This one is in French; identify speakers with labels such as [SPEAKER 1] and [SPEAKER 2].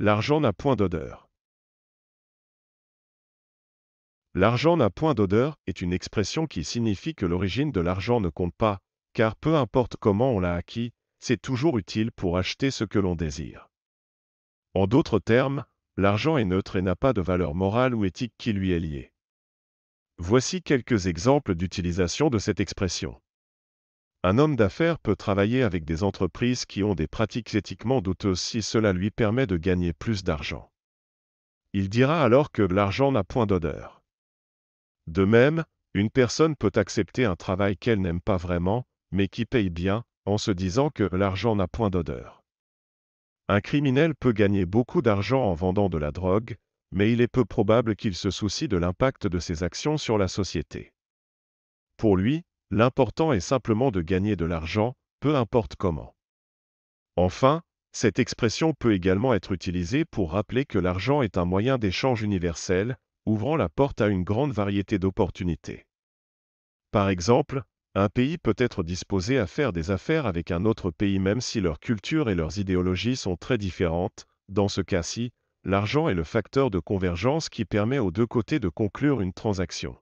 [SPEAKER 1] L'argent n'a point d'odeur. L'argent n'a point d'odeur est une expression qui signifie que l'origine de l'argent ne compte pas, car peu importe comment on l'a acquis, c'est toujours utile pour acheter ce que l'on désire. En d'autres termes, l'argent est neutre et n'a pas de valeur morale ou éthique qui lui est liée. Voici quelques exemples d'utilisation de cette expression. Un homme d'affaires peut travailler avec des entreprises qui ont des pratiques éthiquement douteuses si cela lui permet de gagner plus d'argent. Il dira alors que l'argent n'a point d'odeur. De même, une personne peut accepter un travail qu'elle n'aime pas vraiment, mais qui paye bien, en se disant que l'argent n'a point d'odeur. Un criminel peut gagner beaucoup d'argent en vendant de la drogue, mais il est peu probable qu'il se soucie de l'impact de ses actions sur la société. Pour lui, L'important est simplement de gagner de l'argent, peu importe comment. Enfin, cette expression peut également être utilisée pour rappeler que l'argent est un moyen d'échange universel, ouvrant la porte à une grande variété d'opportunités. Par exemple, un pays peut être disposé à faire des affaires avec un autre pays même si leur culture et leurs idéologies sont très différentes. Dans ce cas-ci, l'argent est le facteur de convergence qui permet aux deux côtés de conclure une transaction.